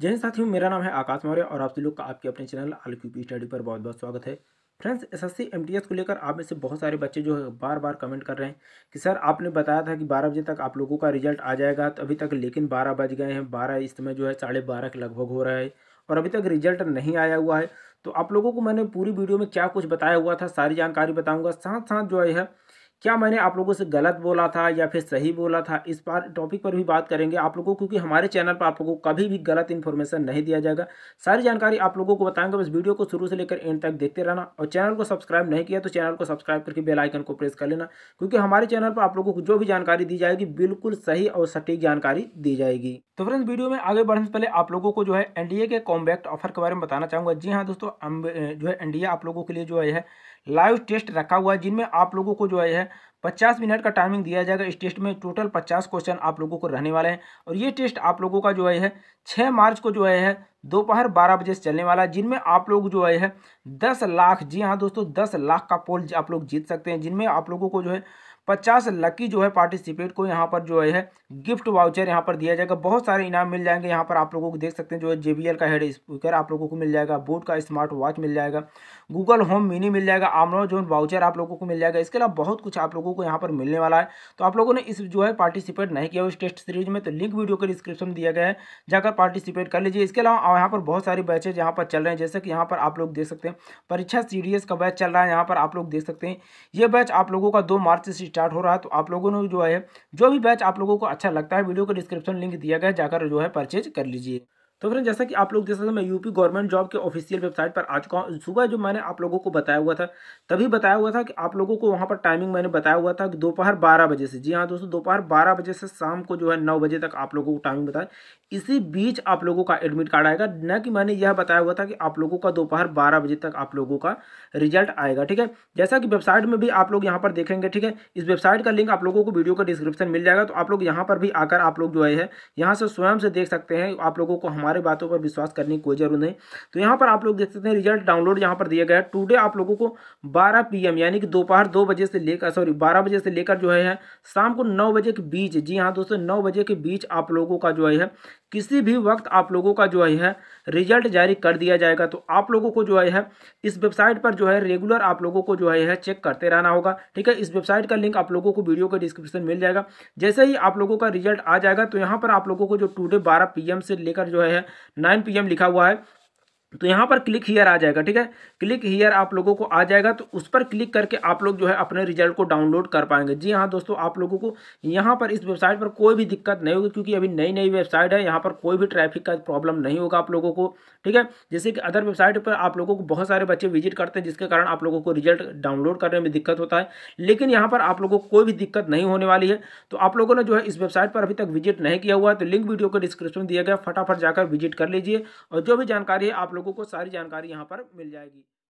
जय साथियों मेरा नाम है आकाश मौर्य और आप सभी लोग का आपके अपने चैनल आलक्यू पी स्टडी पर बहुत बहुत स्वागत है फ्रेंड्स एसएससी एमटीएस को लेकर आप में से बहुत सारे बच्चे जो है बार बार कमेंट कर रहे हैं कि सर आपने बताया था कि 12 बजे तक आप लोगों का रिजल्ट आ जाएगा तो अभी तक लेकिन 12 बज गए हैं बारह इस समय जो है साढ़े बारह के लगभग हो रहा है और अभी तक रिजल्ट नहीं आया हुआ है तो आप लोगों को मैंने पूरी वीडियो में क्या कुछ बताया हुआ था सारी जानकारी बताऊँगा साथ साथ जो है क्या मैंने आप लोगों से गलत बोला था या फिर सही बोला था इस बार टॉपिक पर भी बात करेंगे आप लोगों को क्योंकि हमारे चैनल पर आप लोगों को कभी भी गलत इन्फॉर्मेशन नहीं दिया जाएगा सारी जानकारी आप लोगों को बताएंगे बस वीडियो को शुरू से लेकर एंड तक देखते रहना और चैनल को सब्सक्राइब नहीं किया तो चैनल को सब्सक्राइब करके बेलाइकन को प्रेस कर लेना क्योंकि हमारे चैनल पर आप लोगों को जो भी जानकारी दी जाएगी बिल्कुल सही और सटीक जानकारी दी जाएगी तो फ्रेंड्स वीडियो में आगे बढ़ने से पहले आप लोगों को जो है एनडीए के कॉम्बैक्ट ऑफर के बारे में बताना चाहूँगा जी हाँ दोस्तों जो है एनडीए आप लोगों के लिए जो है लाइव टेस्ट रखा हुआ है जिनमें आप लोगों को जो है है पचास मिनट का टाइमिंग दिया जाएगा इस टेस्ट में टोटल पचास क्वेश्चन आप लोगों को रहने वाले हैं और ये टेस्ट आप लोगों का जो है छः मार्च को जो है दोपहर बारह बजे से चलने वाला है जिनमें आप लोग जो है दस लाख जी हाँ दोस्तों दस लाख का पोल आप लोग जीत सकते हैं जिनमें आप लोगों को जो है पचास लकी जो है पार्टिसिपेट को यहाँ पर जो है गिफ्ट वाउचर यहाँ पर दिया जाएगा बहुत सारे इनाम मिल जाएंगे यहाँ पर आप लोगों को देख सकते हैं जो है जे का हेड स्पीकर आप लोगों को मिल जाएगा बोट का स्मार्ट वॉच मिल जाएगा गूगल होम मिनी मिल जाएगा आमरोजोन वाउचर आप लोगों को मिल जाएगा इसके अलावा बहुत कुछ आप लोगों को यहाँ पर मिलने वाला है तो आप लोगों ने इस जो है पार्टिसिपेट नहीं किया उस टेस्ट सीरीज में तो लिंक वीडियो के डिस्क्रिप्शन दिया गया है जाकर पार्टिसिपेट कर लीजिए इसके अलावा यहाँ पर बहुत सारे बैचेज यहाँ पर चल रहे हैं जैसे कि यहाँ पर आप लोग देख सकते हैं परीक्षा सी का बैच चल रहा है यहाँ पर आप लोग देख सकते हैं ये बैच आप लोगों का दो मार्च से स्टार्ट हो रहा है तो आप लोगों ने जो है जो भी बैच आप लोगों को अच्छा लगता है वीडियो को डिस्क्रिप्शन लिंक दिया गया जाकर जो है परचेज कर लीजिए तो फ्रेंड जैसा कि आप लोग जैसा मैं यूपी गवर्नमेंट जॉब के ऑफिशियल वेबसाइट पर आ चुका हूँ सुबह जो मैंने आप लोगों को बताया हुआ था तभी बताया हुआ था कि आप लोगों को वहाँ पर टाइमिंग मैंने बताया हुआ था कि दोपहर बारह बजे से जी हाँ दोस्तों दोपहर बारह बजे से शाम को जो है नौ बजे तक आप लोगों को टाइमिंग बताया इसी बीच आप लोगों का एडमिट कार्ड आएगा न कि मैंने यह बताया हुआ था कि आप लोगों का दोपहर बारह बजे तक आप लोगों का रिजल्ट आएगा ठीक है जैसा कि वेबसाइट में भी आप लोग यहाँ पर देखेंगे ठीक है इस वेबसाइट का लिंक आप लोगों को वीडियो का डिस्क्रिप्शन मिल जाएगा तो आप लोग यहाँ पर भी आकर आप लोग जो है यहाँ से स्वयं से देख सकते हैं आप लोगों को हमारे हमारे बातों पर विश्वास करने की कोई जरूरत नहीं तो यहाँ पर आप लोग देख सकते हैं रिजल्ट डाउनलोड यहाँ पर दिया गया टूडे टुडे आप लोगों को बारह पी यानी कि दोपहर दो बजे से लेकर सॉरी बारह बजे से लेकर जो है शाम को नौ बजे के बीच जी हाँ दोस्तों नौ बजे के बीच आप लोगों का जो है किसी भी वक्त आप लोगों का जो है रिजल्ट जारी कर दिया जाएगा तो आप लोगों को जो है इस वेबसाइट पर जो है रेगुलर आप लोगों को जो है चेक करते रहना होगा ठीक है इस वेबसाइट का लिंक आप लोगों को वीडियो के डिस्क्रिप्शन मिल जाएगा जैसे ही आप लोगों का रिजल्ट आ जाएगा तो यहाँ पर आप लोगों को जो टूडे बारह पी से लेकर जो है नाइन पी लिखा हुआ है तो यहाँ पर क्लिक हीयर आ जाएगा ठीक है क्लिक हीयर आप लोगों को आ जाएगा तो उस पर क्लिक करके आप लोग जो है अपने रिजल्ट को डाउनलोड कर पाएंगे जी हाँ दोस्तों आप लोगों को यहाँ पर इस वेबसाइट पर कोई भी दिक्कत नहीं होगी क्योंकि अभी नई नई वेबसाइट है यहाँ पर कोई भी ट्रैफिक का प्रॉब्लम नहीं होगा आप लोगों को ठीक है जैसे कि अदर वेबसाइट पर आप लोगों को बहुत सारे बच्चे विजिट करते हैं जिसके कारण आप लोगों को रिजल्ट डाउनलोड करने में दिक्कत होता है लेकिन यहाँ पर आप लोगों को कोई भी दिक्कत नहीं होने वाली है तो आप लोगों ने जो है इस वेबसाइट पर अभी तक विजिट नहीं किया हुआ है तो लिंक वीडियो को डिस्क्रिप्शन दिया गया फटाफट जाकर विजिट कर लीजिए और जो भी जानकारी है आप लोगों को सारी जानकारी यहाँ पर मिल जाएगी